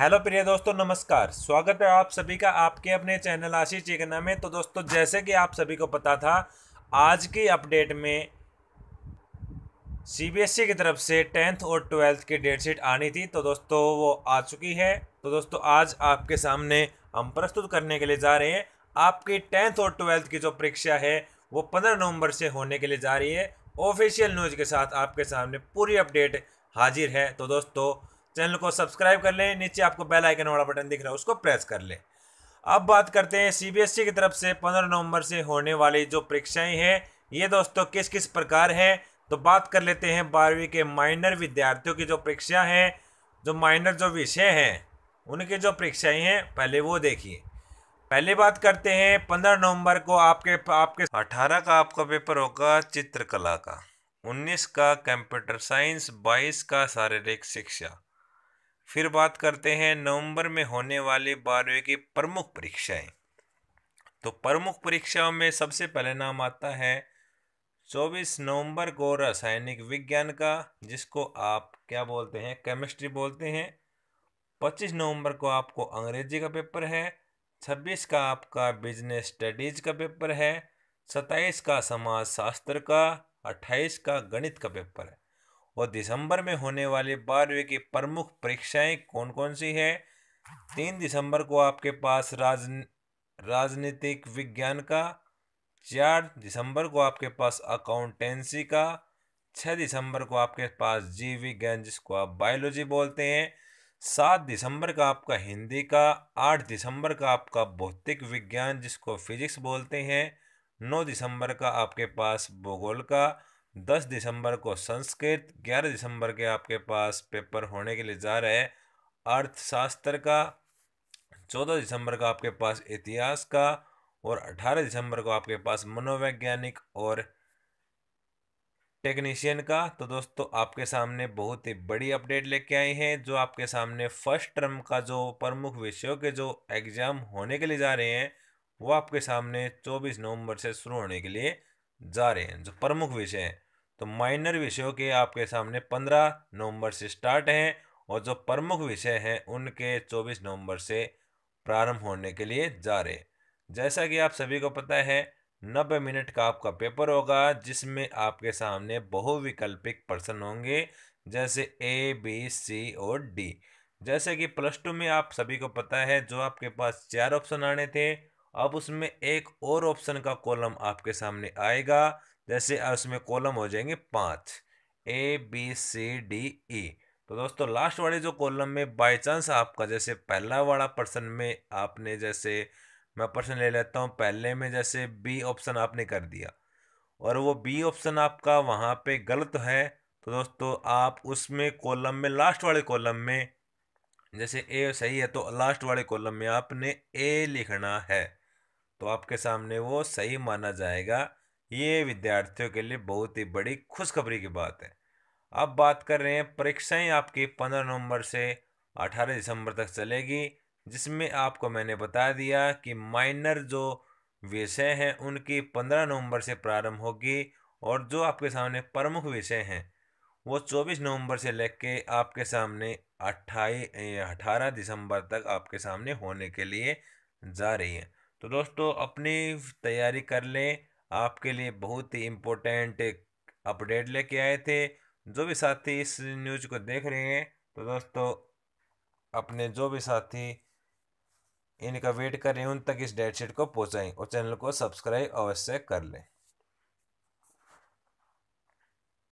hello प्रिय दोस्तों नमस्कार स्वागत है आप सभी का आपके अपने चैनल आशीष चिकना में तो दोस्तों जैसे कि आप सभी को पता था आज की अपडेट में सीबीएसई e की तरफ से टेंथ और ट्वेल्थ की डेट शीट आनी थी तो दोस्तों वो आ चुकी है तो दोस्तों आज आपके सामने हम प्रस्तुत करने के लिए जा रहे हैं आपकी टेंथ और ट्वेल्थ की जो परीक्षा है वो पंद्रह नवम्बर से होने के लिए जा रही है ऑफिशियल न्यूज़ के साथ आपके सामने पूरी अपडेट हाजिर है तो दोस्तों चैनल को सब्सक्राइब कर लें नीचे आपको बेल आइकन वाला बटन दिख रहा है उसको प्रेस कर लें अब बात करते हैं सीबीएसई e की तरफ से पंद्रह नवंबर से होने वाली जो परीक्षाएं हैं ये दोस्तों किस किस प्रकार है तो बात कर लेते हैं बारहवीं के माइनर विद्यार्थियों की जो परीक्षा है जो माइनर जो विषय हैं उनकी जो परीक्षाएं हैं पहले वो देखिए पहले बात करते हैं पंद्रह नवंबर को आपके आपके अठारह का आपका पेपर होगा चित्रकला का उन्नीस का कंप्यूटर साइंस बाईस का शारीरिक शिक्षा फिर बात करते हैं नवंबर में होने वाले बारहवीं की प्रमुख परीक्षाएं तो प्रमुख परीक्षाओं में सबसे पहले नाम आता है 24 नवंबर को रासायनिक विज्ञान का जिसको आप क्या बोलते हैं केमिस्ट्री बोलते हैं 25 नवंबर को आपको अंग्रेजी का पेपर है 26 का आपका बिजनेस स्टडीज का पेपर है 27 का समाज शास्त्र का 28 का गणित का पेपर है व दिसंबर में होने वाले बारहवीं की प्रमुख परीक्षाएं कौन कौन सी है तीन दिसंबर को आपके पास राज राजनीतिक विज्ञान का चार दिसंबर को आपके पास अकाउंटेंसी का छः दिसंबर को आपके पास जीव विज्ञान जिसको आप बायोलॉजी बोलते हैं सात दिसंबर का आपका हिंदी का आठ दिसंबर का आपका भौतिक विज्ञान जिसको फिजिक्स बोलते हैं नौ दिसंबर का आपके पास भूगोल का दस दिसंबर को संस्कृत ग्यारह दिसंबर के आपके पास पेपर होने के लिए जा रहे हैं अर्थशास्त्र का चौदह दिसंबर का आपके पास इतिहास का और अठारह दिसंबर को आपके पास मनोवैज्ञानिक और टेक्नीशियन का तो दोस्तों आपके सामने बहुत ही बड़ी अपडेट लेके आए हैं जो आपके सामने फर्स्ट टर्म का जो प्रमुख विषयों के जो एग्ज़ाम होने के लिए जा रहे हैं वो आपके सामने 24 नवंबर से शुरू होने के लिए जा रहे हैं जो प्रमुख विषय हैं तो माइनर विषयों के आपके सामने पंद्रह नवंबर से स्टार्ट हैं और जो प्रमुख विषय हैं उनके चौबीस नवंबर से प्रारंभ होने के लिए जा रहे जैसा कि आप सभी को पता है नब्बे मिनट का आपका पेपर होगा जिसमें आपके सामने बहुविकल्पिक प्रश्न होंगे जैसे ए बी सी और डी जैसे कि प्लस टू में आप सभी को पता है जो आपके पास चार ऑप्शन आने थे अब उसमें एक और ऑप्शन का कॉलम आपके सामने आएगा जैसे उसमें कॉलम हो जाएंगे पाँच A B C D E तो दोस्तों लास्ट वाले जो कॉलम में बाई चांस आपका जैसे पहला वाला पर्सन में आपने जैसे मैं पर्सन ले लेता हूँ पहले में जैसे बी ऑप्शन आपने कर दिया और वो बी ऑप्शन आपका वहाँ पे गलत है तो दोस्तों आप उसमें कॉलम में लास्ट वाले कॉलम में जैसे ए सही है तो लास्ट वाले कॉलम में आपने ए लिखना है तो आपके सामने वो सही माना जाएगा ये विद्यार्थियों के लिए बहुत ही बड़ी खुशखबरी की बात है अब बात कर रहे हैं परीक्षाएं आपकी पंद्रह नवंबर से अठारह दिसंबर तक चलेगी जिसमें आपको मैंने बता दिया कि माइनर जो विषय हैं उनकी पंद्रह नवंबर से प्रारंभ होगी और जो आपके सामने प्रमुख विषय हैं वो चौबीस नवंबर से लेकर आपके सामने अट्ठाई अठारह दिसंबर तक आपके सामने होने के लिए जा रही हैं तो दोस्तों अपनी तैयारी कर लें आपके लिए बहुत ही इम्पोर्टेंट अपडेट लेके आए थे जो भी साथी इस न्यूज को देख रहे हैं तो दोस्तों अपने जो भी साथी इनका वेट कर रहे हैं उन तक इस डेट शीट को पहुँचाएँ और चैनल को सब्सक्राइब अवश्य कर लें